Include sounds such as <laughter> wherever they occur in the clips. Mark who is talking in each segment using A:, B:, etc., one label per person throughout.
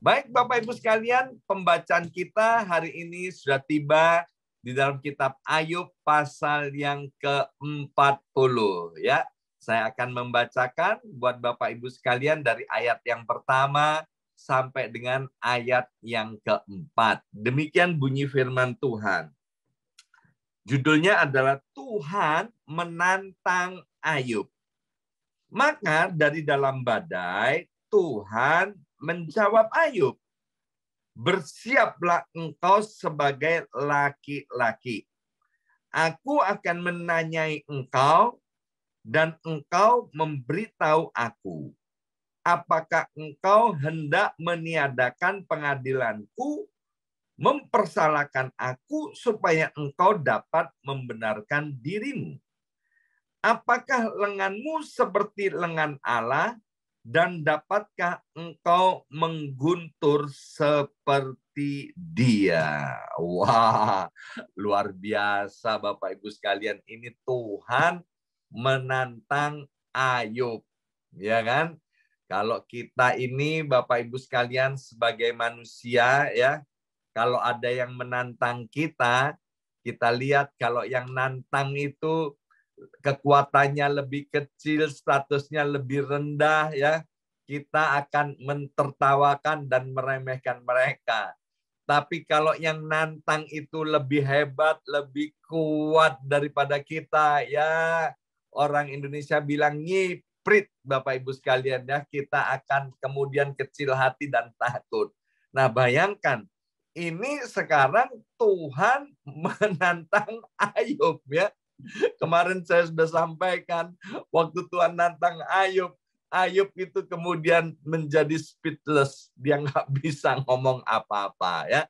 A: Baik Bapak Ibu sekalian, pembacaan kita hari ini sudah tiba di dalam kitab Ayub pasal yang ke-40 ya. Saya akan membacakan buat Bapak Ibu sekalian dari ayat yang pertama sampai dengan ayat yang keempat. Demikian bunyi firman Tuhan. Judulnya adalah Tuhan menantang Ayub. Maka dari dalam badai Tuhan menjawab Ayub, bersiaplah engkau sebagai laki-laki. Aku akan menanyai engkau dan engkau memberitahu aku. Apakah engkau hendak meniadakan pengadilanku, mempersalahkan aku supaya engkau dapat membenarkan dirimu? Apakah lenganmu seperti lengan Allah dan dapatkah engkau mengguntur seperti dia? Wah, luar biasa Bapak Ibu sekalian. Ini Tuhan menantang Ayub, ya kan? Kalau kita ini Bapak Ibu sekalian sebagai manusia ya, kalau ada yang menantang kita, kita lihat kalau yang nantang itu kekuatannya lebih kecil, statusnya lebih rendah ya, kita akan mentertawakan dan meremehkan mereka. Tapi kalau yang nantang itu lebih hebat, lebih kuat daripada kita ya, orang Indonesia bilang nyiprit Bapak Ibu sekalian ya, kita akan kemudian kecil hati dan takut. Nah, bayangkan ini sekarang Tuhan <laughs> menantang Ayub ya Kemarin saya sudah sampaikan waktu Tuhan nantang Ayub, Ayub itu kemudian menjadi speechless, dia nggak <laughs> bisa ngomong apa-apa ya.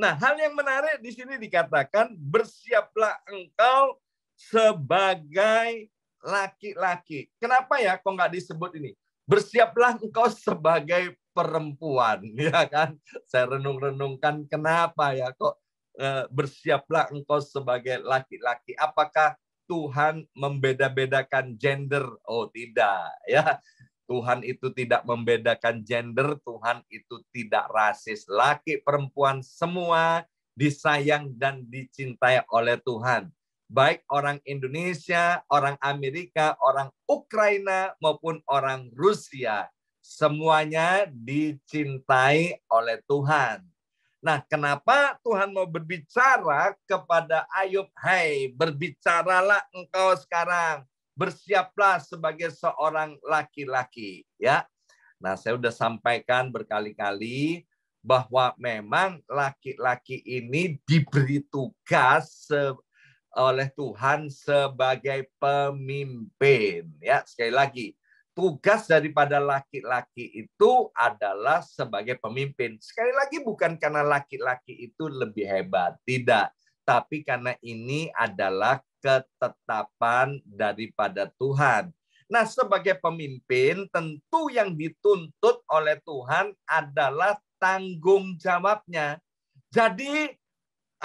A: Nah, hal yang menarik di sini dikatakan bersiaplah engkau sebagai laki-laki. Kenapa ya kok nggak disebut ini? Bersiaplah engkau sebagai perempuan, <laughs> ya kan? Saya renung-renungkan kenapa ya kok Eh, bersiaplah engkau sebagai laki-laki. Apakah Tuhan membeda-bedakan gender? Oh, tidak, ya. Tuhan itu tidak membedakan gender, Tuhan itu tidak rasis. Laki perempuan semua disayang dan dicintai oleh Tuhan. Baik orang Indonesia, orang Amerika, orang Ukraina maupun orang Rusia, semuanya dicintai oleh Tuhan. Nah, kenapa Tuhan mau berbicara kepada Ayub? Hai, hey, berbicaralah engkau sekarang. Bersiaplah sebagai seorang laki-laki, ya. Nah, saya sudah sampaikan berkali-kali bahwa memang laki-laki ini diberi tugas oleh Tuhan sebagai pemimpin, ya. Sekali lagi, tugas daripada laki-laki itu adalah sebagai pemimpin. Sekali lagi bukan karena laki-laki itu lebih hebat, tidak. Tapi karena ini adalah ketetapan daripada Tuhan. Nah, sebagai pemimpin tentu yang dituntut oleh Tuhan adalah tanggung jawabnya. Jadi,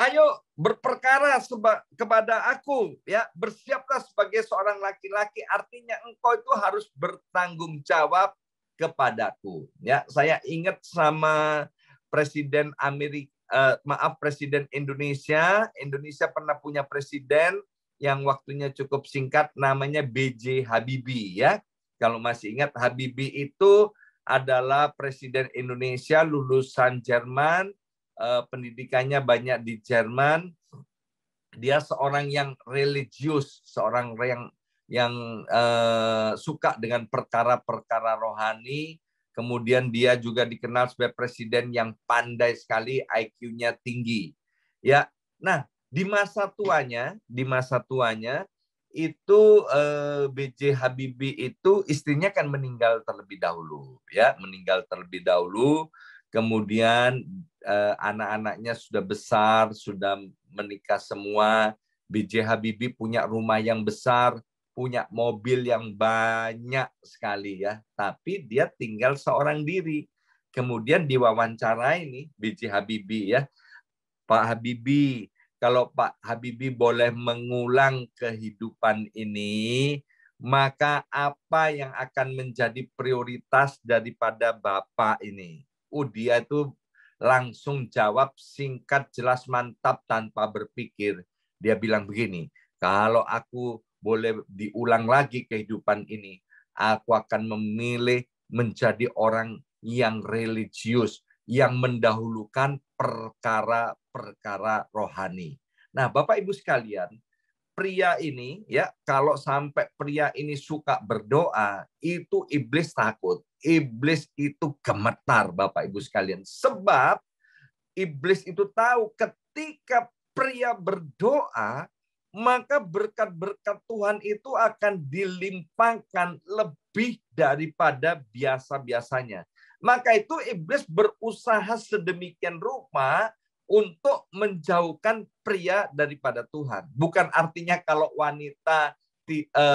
A: ayo berperkara seba, kepada aku ya bersiaplah sebagai seorang laki-laki artinya engkau itu harus bertanggung jawab kepadaku ya saya ingat sama presiden Amerika eh, maaf presiden Indonesia Indonesia pernah punya presiden yang waktunya cukup singkat namanya BJ Habibie ya kalau masih ingat Habibie itu adalah presiden Indonesia lulusan Jerman uh, pendidikannya banyak di Jerman. Dia seorang yang religius, seorang yang yang uh, suka dengan perkara-perkara rohani. Kemudian dia juga dikenal sebagai presiden yang pandai sekali, IQ-nya tinggi. Ya, nah di masa tuanya, di masa tuanya itu eh, BJ Habibie itu istrinya kan meninggal terlebih dahulu, ya meninggal terlebih dahulu kemudian eh, anak-anaknya sudah besar, sudah menikah semua. BJ Habibie punya rumah yang besar, punya mobil yang banyak sekali ya, tapi dia tinggal seorang diri. Kemudian diwawancara ini BJ Habibie ya, Pak Habibie, kalau Pak Habibie boleh mengulang kehidupan ini, maka apa yang akan menjadi prioritas daripada Bapak ini? dia itu langsung jawab singkat, jelas, mantap tanpa berpikir. Dia bilang begini, kalau aku boleh diulang lagi kehidupan ini, aku akan memilih menjadi orang yang religius, yang mendahulukan perkara-perkara rohani. Nah, Bapak Ibu sekalian, pria ini ya kalau sampai pria ini suka berdoa itu iblis takut iblis itu gemetar Bapak Ibu sekalian sebab iblis itu tahu ketika pria berdoa maka berkat-berkat Tuhan itu akan dilimpahkan lebih daripada biasa-biasanya maka itu iblis berusaha sedemikian rupa untuk menjauhkan pria daripada Tuhan. Bukan artinya kalau wanita di, e,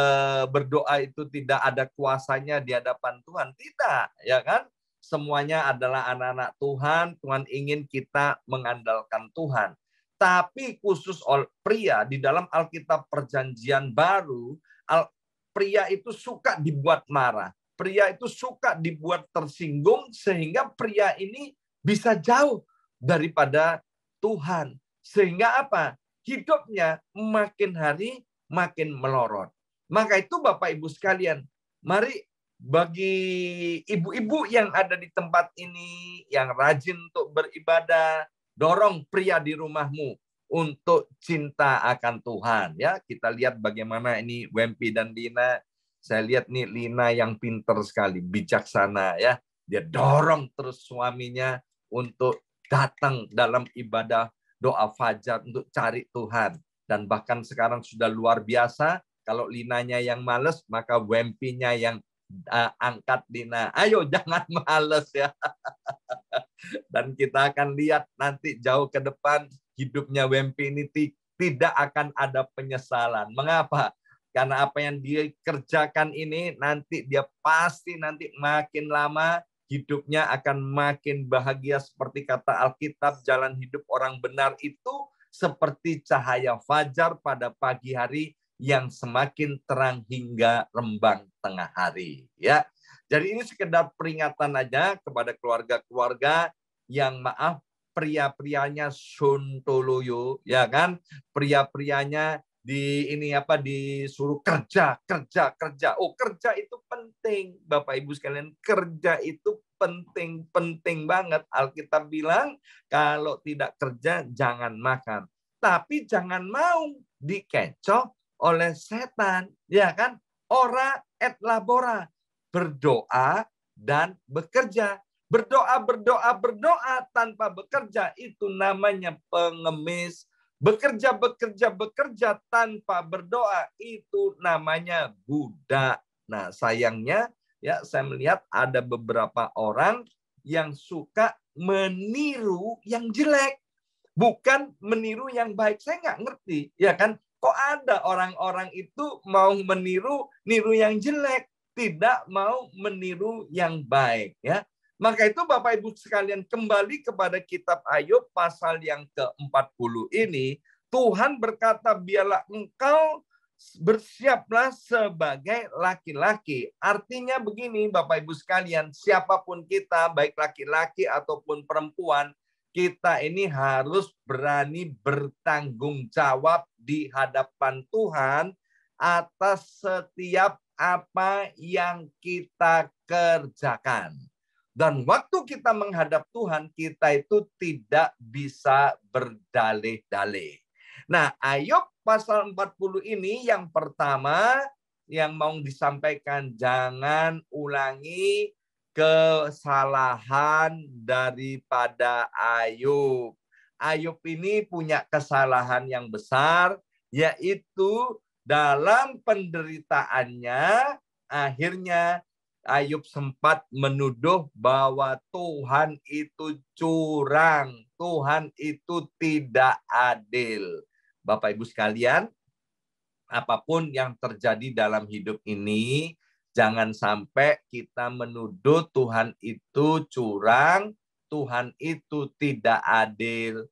A: berdoa itu tidak ada kuasanya di hadapan Tuhan, tidak, ya kan? Semuanya adalah anak-anak Tuhan. Tuhan ingin kita mengandalkan Tuhan. Tapi khusus pria di dalam Alkitab Perjanjian Baru, al, pria itu suka dibuat marah. Pria itu suka dibuat tersinggung sehingga pria ini bisa jauh daripada Tuhan. Sehingga apa? Hidupnya makin hari makin melorot. Maka itu Bapak Ibu sekalian, mari bagi ibu-ibu yang ada di tempat ini yang rajin untuk beribadah, dorong pria di rumahmu untuk cinta akan Tuhan ya. Kita lihat bagaimana ini Wempi dan Lina. Saya lihat nih Lina yang pinter sekali, bijaksana ya. Dia dorong terus suaminya untuk datang dalam ibadah doa fajar untuk cari Tuhan. Dan bahkan sekarang sudah luar biasa, kalau Linanya yang males, maka Wempinya yang uh, angkat Lina. Ayo <laughs> jangan males ya. <laughs> Dan kita akan lihat nanti jauh ke depan hidupnya Wempi ini tidak akan ada penyesalan. Mengapa? Karena apa yang dia kerjakan ini nanti dia pasti nanti makin lama hidupnya akan makin bahagia seperti kata Alkitab, jalan hidup orang benar itu seperti cahaya fajar pada pagi hari yang semakin terang hingga rembang tengah hari, ya. Jadi ini sekedar peringatan aja kepada keluarga-keluarga yang maaf pria-prianya suntuluyu, ya kan? Pria-prianya di ini apa disuruh kerja kerja kerja oh kerja itu penting bapak ibu sekalian kerja itu penting penting banget Alkitab bilang kalau tidak kerja jangan makan tapi jangan mau dikecoh oleh setan ya kan ora et labora berdoa dan bekerja berdoa berdoa berdoa tanpa bekerja itu namanya pengemis Bekerja, bekerja, bekerja tanpa berdoa itu namanya budak. Nah, sayangnya ya saya melihat ada beberapa orang yang suka meniru yang jelek, bukan meniru yang baik. Saya nggak ngerti, ya kan? Kok ada orang-orang itu mau meniru niru yang jelek, tidak mau meniru yang baik, ya? Maka itu Bapak Ibu sekalian kembali kepada kitab Ayub pasal yang ke-40 ini. Tuhan berkata biarlah engkau bersiaplah sebagai laki-laki. Artinya begini Bapak Ibu sekalian, siapapun kita baik laki-laki ataupun perempuan, kita ini harus berani bertanggung jawab di hadapan Tuhan atas setiap apa yang kita kerjakan. Dan waktu kita menghadap Tuhan, kita itu tidak bisa berdalih-dalih. Nah, Ayub pasal 40 ini yang pertama yang mau disampaikan jangan ulangi kesalahan daripada Ayub. Ayub ini punya kesalahan yang besar yaitu dalam penderitaannya akhirnya Ayub sempat menuduh bahwa Tuhan itu curang, Tuhan itu tidak adil. Bapak Ibu sekalian, apapun yang terjadi dalam hidup ini, jangan sampai kita menuduh Tuhan itu curang, Tuhan itu tidak adil.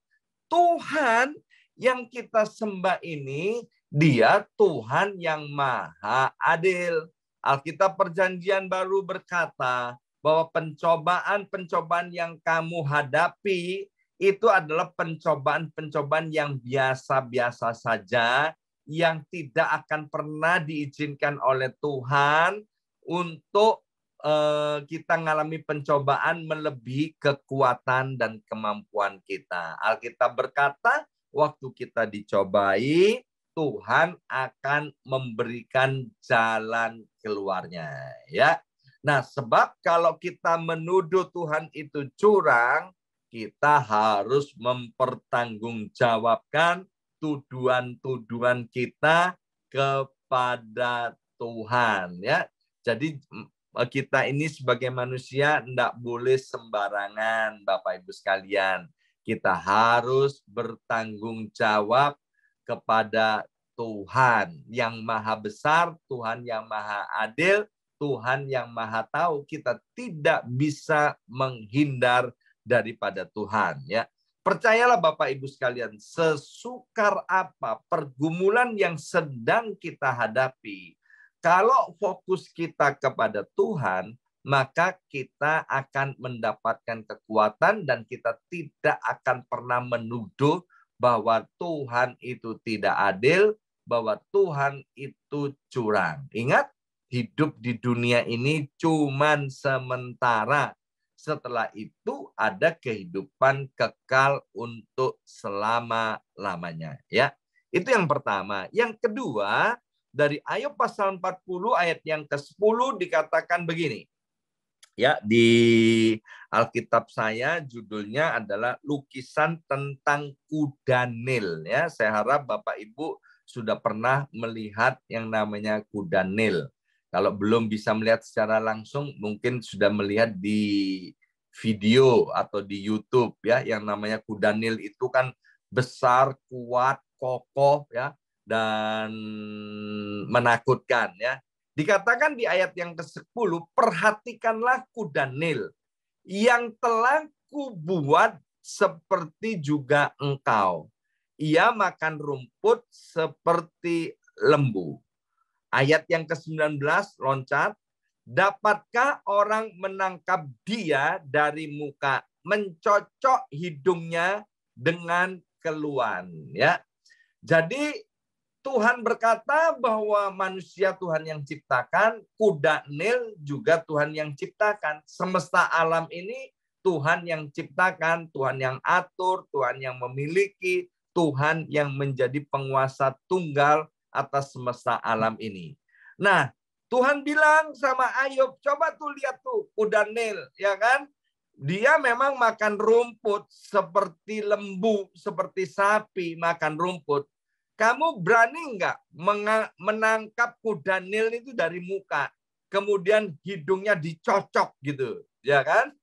A: Tuhan yang kita sembah ini, Dia Tuhan yang Maha Adil. Alkitab Perjanjian Baru berkata bahwa pencobaan-pencobaan yang kamu hadapi itu adalah pencobaan-pencobaan yang biasa-biasa saja yang tidak akan pernah diizinkan oleh Tuhan untuk eh, kita mengalami pencobaan melebihi kekuatan dan kemampuan kita. Alkitab berkata, waktu kita dicobai, Tuhan akan memberikan jalan keluarnya ya. Nah, sebab kalau kita menuduh Tuhan itu curang, kita harus mempertanggungjawabkan tuduhan-tuduhan kita kepada Tuhan ya. Jadi kita ini sebagai manusia tidak boleh sembarangan Bapak Ibu sekalian. Kita harus bertanggung jawab kepada Tuhan yang maha besar, Tuhan yang maha adil, Tuhan yang maha tahu. Kita tidak bisa menghindar daripada Tuhan ya. Percayalah Bapak Ibu sekalian, sesukar apa pergumulan yang sedang kita hadapi, kalau fokus kita kepada Tuhan, maka kita akan mendapatkan kekuatan dan kita tidak akan pernah menuduh bahwa Tuhan itu tidak adil, bahwa Tuhan itu curang. Ingat, hidup di dunia ini cuma sementara. Setelah itu ada kehidupan kekal untuk selama-lamanya, ya. Itu yang pertama. Yang kedua, dari Ayub pasal 40 ayat yang ke-10 dikatakan begini ya di Alkitab saya judulnya adalah lukisan tentang kuda nil. ya. Saya harap Bapak Ibu sudah pernah melihat yang namanya kuda nil. Kalau belum bisa melihat secara langsung mungkin sudah melihat di video atau di YouTube ya yang namanya kuda nil itu kan besar, kuat, kokoh ya dan menakutkan ya. Dikatakan di ayat yang ke-10, perhatikanlah kuda Nil yang telah kubuat seperti juga engkau. Ia makan rumput seperti lembu. Ayat yang ke-19 loncat, dapatkah orang menangkap dia dari muka, mencocok hidungnya dengan keluhan, ya. Jadi Tuhan berkata bahwa manusia Tuhan yang ciptakan, kuda Nil juga Tuhan yang ciptakan. Semesta alam ini Tuhan yang ciptakan, Tuhan yang atur, Tuhan yang memiliki, Tuhan yang menjadi penguasa tunggal atas semesta alam ini. Nah, Tuhan bilang sama Ayub, coba tuh lihat tuh kuda Nil, ya kan? Dia memang makan rumput seperti lembu, seperti sapi makan rumput. Kamu berani nggak menangkap kuda nil itu dari muka, kemudian hidungnya dicocok gitu, ya kan?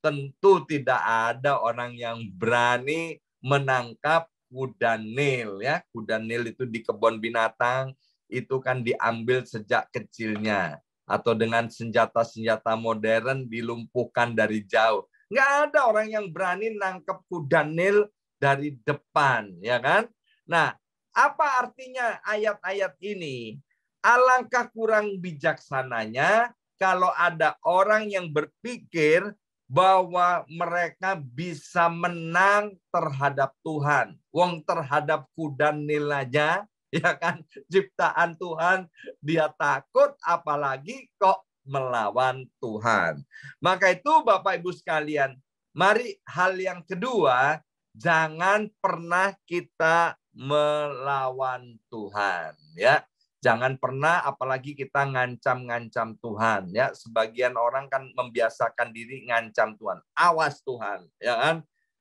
A: Tentu tidak ada orang yang berani menangkap kuda nil ya. Kuda nil itu di kebun binatang itu kan diambil sejak kecilnya atau dengan senjata-senjata modern dilumpuhkan dari jauh. Nggak ada orang yang berani nangkep kuda nil dari depan, ya kan? Nah, apa artinya ayat-ayat ini? Alangkah kurang bijaksananya kalau ada orang yang berpikir bahwa mereka bisa menang terhadap Tuhan. Wong terhadap kudan nilainya, <laughs> ya kan? Ciptaan Tuhan, dia takut apalagi kok melawan Tuhan. Maka itu Bapak Ibu sekalian, mari hal yang kedua, jangan pernah kita melawan Tuhan ya. Jangan pernah apalagi kita ngancam-ngancam Tuhan ya. Sebagian orang kan membiasakan diri ngancam Tuhan. Awas Tuhan, ya kan?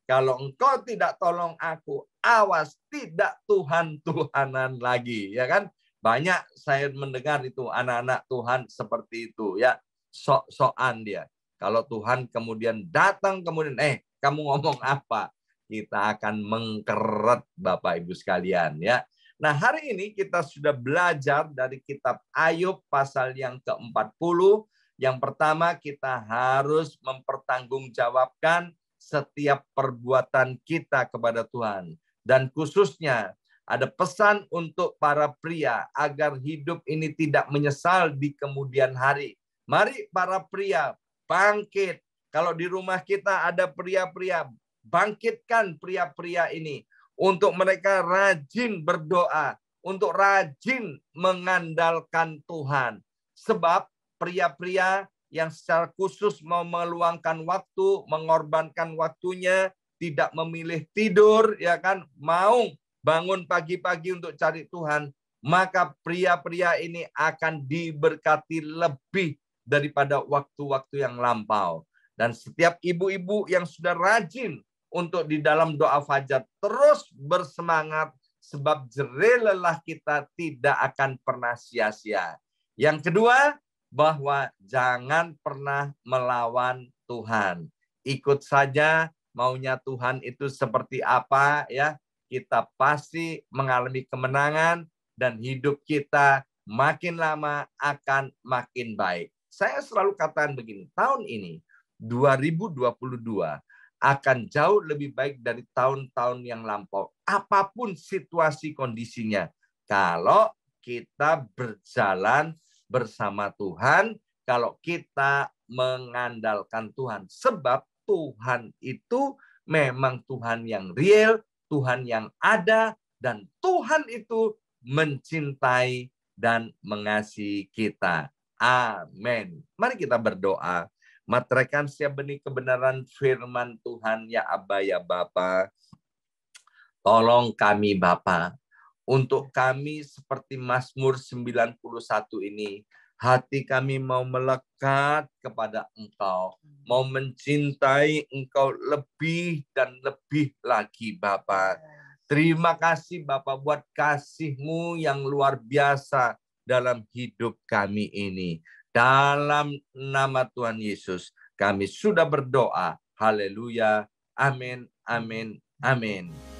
A: Kalau engkau tidak tolong aku, awas tidak Tuhan-tuhanan lagi, ya kan? Banyak saya mendengar itu anak-anak Tuhan seperti itu ya, sok-sokan dia. Kalau Tuhan kemudian datang kemudian eh kamu ngomong apa? kita akan mengkeret Bapak Ibu sekalian ya. Nah, hari ini kita sudah belajar dari kitab Ayub pasal yang ke-40. Yang pertama kita harus mempertanggungjawabkan setiap perbuatan kita kepada Tuhan dan khususnya ada pesan untuk para pria agar hidup ini tidak menyesal di kemudian hari. Mari para pria bangkit. Kalau di rumah kita ada pria-pria Bangkitkan pria-pria ini untuk mereka rajin berdoa, untuk rajin mengandalkan Tuhan. Sebab pria-pria yang secara khusus mau meluangkan waktu, mengorbankan waktunya, tidak memilih tidur, ya kan, mau bangun pagi-pagi untuk cari Tuhan, maka pria-pria ini akan diberkati lebih daripada waktu-waktu yang lampau. Dan setiap ibu-ibu yang sudah rajin untuk di dalam doa fajar terus bersemangat sebab jerih lelah kita tidak akan pernah sia-sia. Yang kedua, bahwa jangan pernah melawan Tuhan. Ikut saja maunya Tuhan itu seperti apa ya. Kita pasti mengalami kemenangan dan hidup kita makin lama akan makin baik. Saya selalu katakan begini, tahun ini 2022 akan jauh lebih baik dari tahun-tahun yang lampau. Apapun situasi kondisinya. Kalau kita berjalan bersama Tuhan, kalau kita mengandalkan Tuhan. Sebab Tuhan itu memang Tuhan yang real, Tuhan yang ada, dan Tuhan itu mencintai dan mengasihi kita. Amin. Mari kita berdoa. Materaikan setiap benih kebenaran firman Tuhan ya Abah ya Bapa. Tolong kami Bapa untuk kami seperti Mazmur 91 ini hati kami mau melekat kepada Engkau, mau mencintai Engkau lebih dan lebih lagi Bapa. Terima kasih Bapa buat kasihmu yang luar biasa dalam hidup kami ini. Dalam nama Tuhan Yesus kami sudah berdoa. Haleluya. Amin, amin, amin.